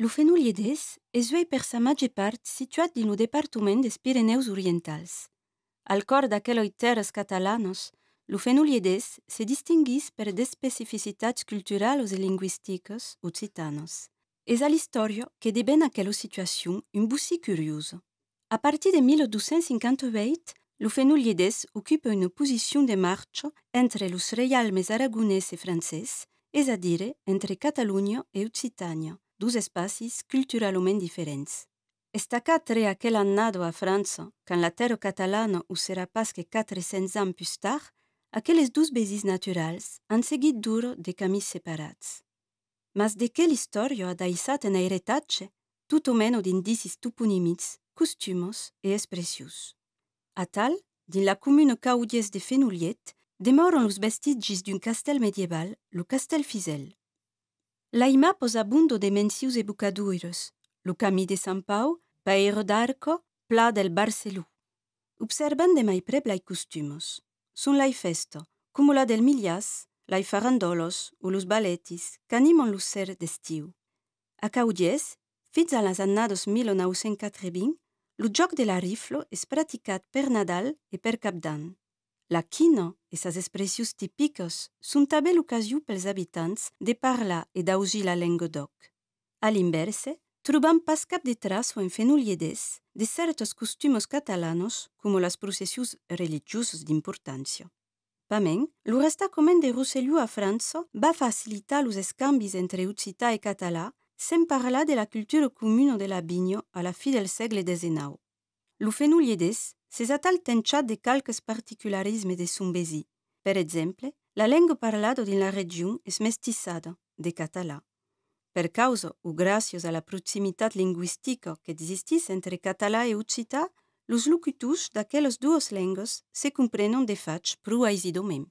Le est est per sa maje part situat din departament des Pyrénées-Orientales. Al cor terres catalanes, le se distingue per des spécificités culturelles et linguistiques occitanes. És a l'història que deben cette aquella situació un bussi curieuse. A partir de 1258, le occupe une position de marche entre les reialmes aragonès et français, cest a dire entre Catalunya et Occitanie espaces culturels quatre quatre Estacatré aquel annado à França, quand la terre catalane usera sera pas que quatre cents ans plus tard, quelles douze besis naturels ont seguit dur de camis separats. Mas de quelle histoire ha en heretatge tout o meno d'indicis toponimits, costumos et expressions. À tal, din la commune caudies de Fenouliet, demeurent los vestiges d'un castel médiéval, le castel Fisel. La imimapos abundndo de mensius e bucaduiros, lo camí de San Pau, paro d’Arco, Pla del Barceú. Observn de mai preblai coststumos. Son l laai festo, cum la del Millá, l laai farandolos o los baletis,’imon loèr d’estiu. A cauudaudiès, fit a las annados 1940, lo joòc de l la riflo es praticat per Nadal e per capdan. La quina e sas expressions typiques sunt tabel ocasiu pels habitants de parler e d'augir la d'oc. A l'inverse, trobam pas de traç o en fenoliedes de certos costumes catalanos como las processus religiosos d'importància. le lo commun de rousselou a França va facilitar los escambis entre occità e català sem parler de la cultura comuna de la Bigno a la fi del segle XIX. Lo Se atal tenchat de calques particularismes de Sumbezi. Per exemple, la lengo parlado din la regi es mestizadada de català. Per causa o gracios a la proximitatling linguistictika qu’ desistis entre Catlà e Uutcitaità, los loquiituches d’aquelos duos lengos se comprenon defachch pruai doèm.